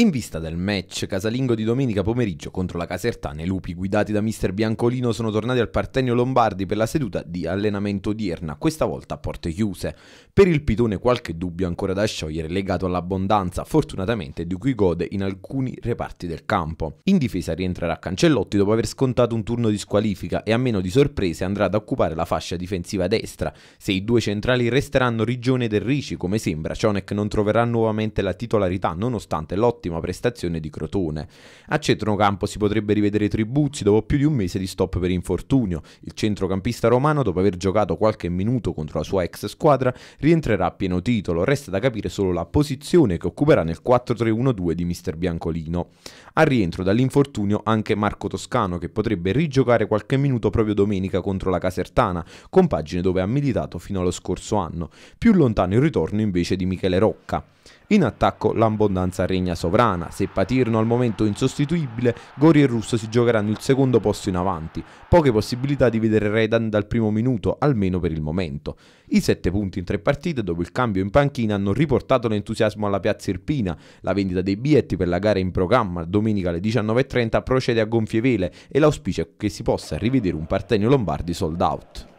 In vista del match casalingo di domenica pomeriggio contro la Casertana, i lupi guidati da mister Biancolino sono tornati al Partenio Lombardi per la seduta di allenamento odierna, questa volta a porte chiuse. Per il pitone qualche dubbio ancora da sciogliere legato all'abbondanza, fortunatamente, di cui gode in alcuni reparti del campo. In difesa rientrerà Cancellotti dopo aver scontato un turno di squalifica e a meno di sorprese andrà ad occupare la fascia difensiva destra. Se i due centrali resteranno Rigione del Ricci, come sembra, Cionek non troverà nuovamente la titolarità nonostante l'ottimo ottima prestazione di Crotone. A centrocampo si potrebbe rivedere Tribuzzi dopo più di un mese di stop per infortunio. Il centrocampista romano, dopo aver giocato qualche minuto contro la sua ex squadra, rientrerà a pieno titolo. Resta da capire solo la posizione che occuperà nel 4-3-1-2 di Mister Biancolino. Al rientro dall'infortunio anche Marco Toscano, che potrebbe rigiocare qualche minuto proprio domenica contro la Casertana, compagine dove ha militato fino allo scorso anno. Più lontano il ritorno invece di Michele Rocca. In attacco l'abbondanza regna sovrana Vrana, se Patirno al momento insostituibile, Gori e Russo si giocheranno il secondo posto in avanti. Poche possibilità di vedere Redan dal primo minuto, almeno per il momento. I sette punti in tre partite dopo il cambio in panchina hanno riportato l'entusiasmo alla piazza Irpina. La vendita dei biglietti per la gara in programma domenica alle 19.30 procede a gonfie vele e l'auspicio è che si possa rivedere un Partenio Lombardi sold out.